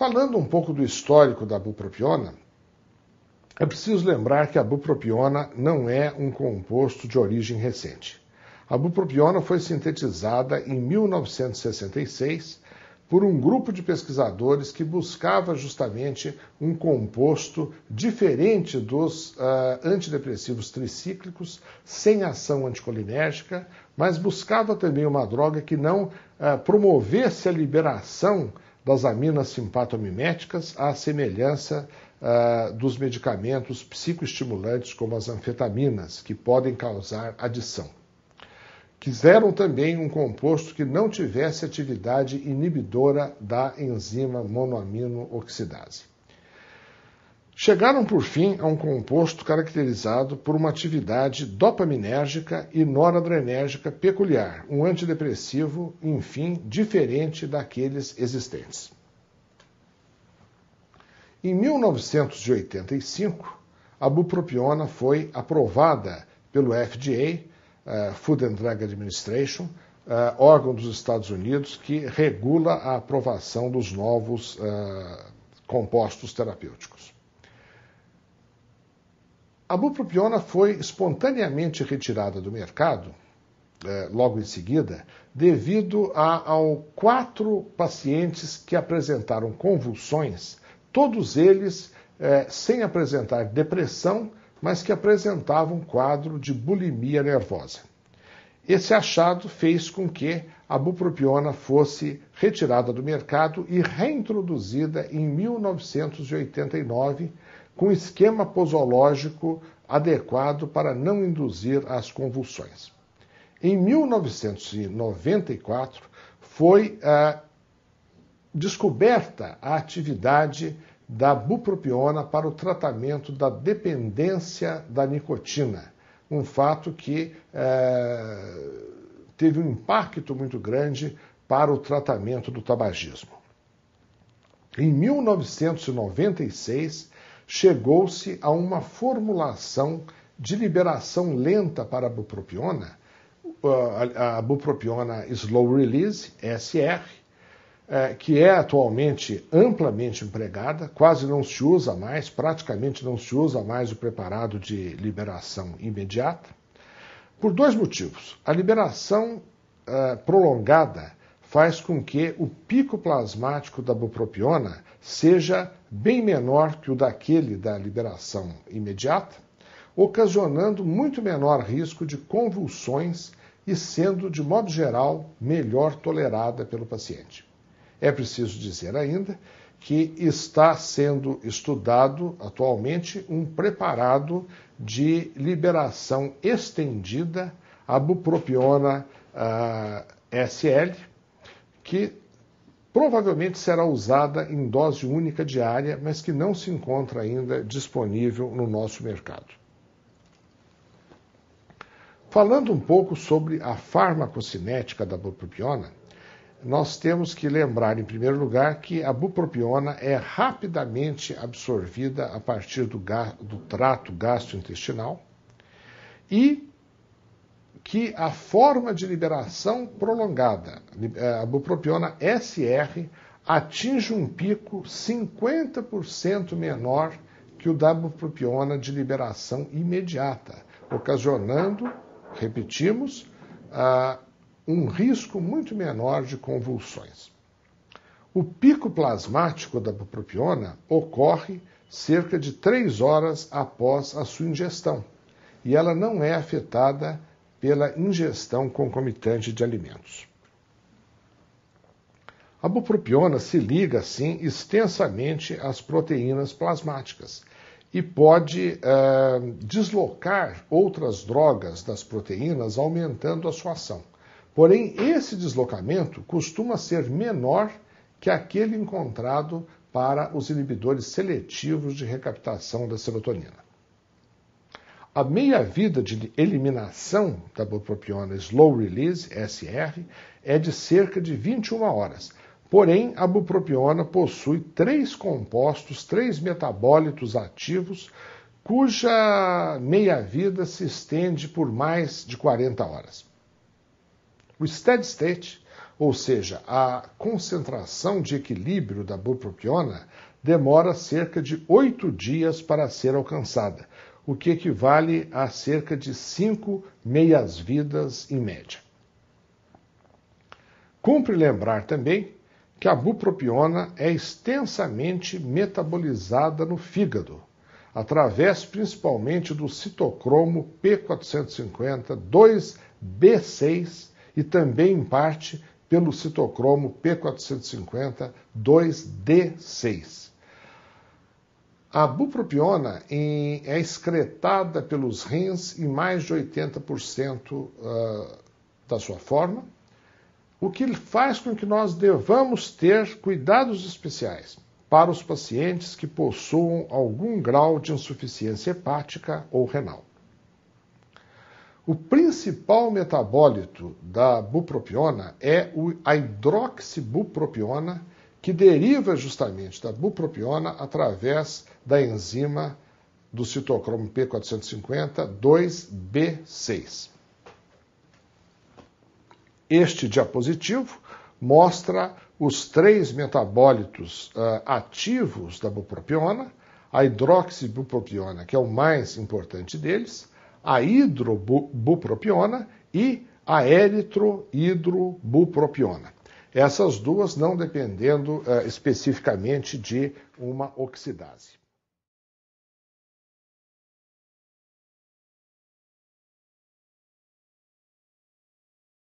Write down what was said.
Falando um pouco do histórico da bupropiona, é preciso lembrar que a bupropiona não é um composto de origem recente. A bupropiona foi sintetizada em 1966 por um grupo de pesquisadores que buscava justamente um composto diferente dos uh, antidepressivos tricíclicos, sem ação anticolinérgica, mas buscava também uma droga que não uh, promovesse a liberação das aminas simpatomiméticas, à semelhança uh, dos medicamentos psicoestimulantes como as anfetaminas, que podem causar adição. Quiseram também um composto que não tivesse atividade inibidora da enzima monoamino oxidase chegaram por fim a um composto caracterizado por uma atividade dopaminérgica e noradrenérgica peculiar, um antidepressivo, enfim, diferente daqueles existentes. Em 1985, a bupropiona foi aprovada pelo FDA, uh, eh, Food and Drug Administration, uh, órgão dos Estados Unidos que regula a aprovação dos novos uh, compostos terapêuticos. A bupropiona foi espontaneamente retirada do mercado, eh, logo em seguida, devido a, a quatro pacientes que apresentaram convulsões, todos eles eh, sem apresentar depressão, mas que apresentavam quadro de bulimia nervosa. Esse achado fez com que a bupropiona fosse retirada do mercado e reintroduzida em 1989 com esquema posológico adequado para não induzir as convulsões. Em 1994 foi ah, descoberta a atividade da bupropiona para o tratamento da dependência da nicotina, um fato que ah, teve um impacto muito grande para o tratamento do tabagismo. Em 1996, chegou-se a uma formulação de liberação lenta para a bupropiona, a bupropiona slow release, SR, é, que é atualmente amplamente empregada, quase não se usa mais, praticamente não se usa mais o preparado de liberação imediata. Por dois motivos. A liberação uh, prolongada faz com que o pico plasmático da bupropiona seja bem menor que o daquele da liberação imediata, ocasionando muito menor risco de convulsões e sendo, de modo geral, melhor tolerada pelo paciente. É preciso dizer ainda que está sendo estudado atualmente um preparado de liberação estendida a bupropiona uh, ah, SL, que provavelmente será usada em dose única diária, mas que não se encontra ainda disponível no nosso mercado. Falando um pouco sobre a farmacocinética da bupropiona, nós temos que lembrar, em primeiro lugar, que a bupropiona é rapidamente absorvida a partir do, do trato gastrointestinal e que a forma de liberação prolongada, eh, a bupropiona SR, atinge um pico 50% menor que o da bupropiona de liberação imediata, ocasionando, repetimos, a um risco muito menor de convulsões. O pico plasmático da bupropiona ocorre cerca de 3 horas após a sua ingestão e ela não é afetada pela ingestão concomitante de alimentos. A bupropiona se liga, assim, extensamente às proteínas plasmáticas e pode eh, deslocar outras drogas das proteínas, aumentando a sua ação. Porém, esse deslocamento costuma ser menor que aquele encontrado para os inibidores seletivos de recaptação da serotonina. A meia-vida de eliminação da bupropiona slow release, SR, é de cerca de 21 horas. Porém, a bupropiona possui três compostos, três metabólitos ativos, cuja meia-vida se estende por mais de 40 horas. O steady state, ou seja, a concentração de equilíbrio da bupropiona, demora cerca de oito dias para ser alcançada, o que equivale a cerca de cinco meias vidas em média. Cumpre lembrar também que a bupropiona é extensamente metabolizada no fígado, através principalmente do citocromo P450 2B6 e também em parte pelo citocromo P450-2D6. A bupropiona é excretada pelos rins em mais de 80% ah, da sua forma, o que faz com que nós devamos ter cuidados especiais para os pacientes que possuam algum grau de insuficiência hepática ou renal. O principal metabólito da bupropiona é a hidroxibupropiona, que deriva justamente da bupropiona através da enzima do citocromo P450 2B6. Este diapositivo mostra os três metabólitos uh, ativos da bupropiona, a hidroxibupropiona, que é o mais importante deles, a hidrobupropiona e a eritrohidrobupropiona. Essas duas não dependendo uh, especificamente de uma oxidase.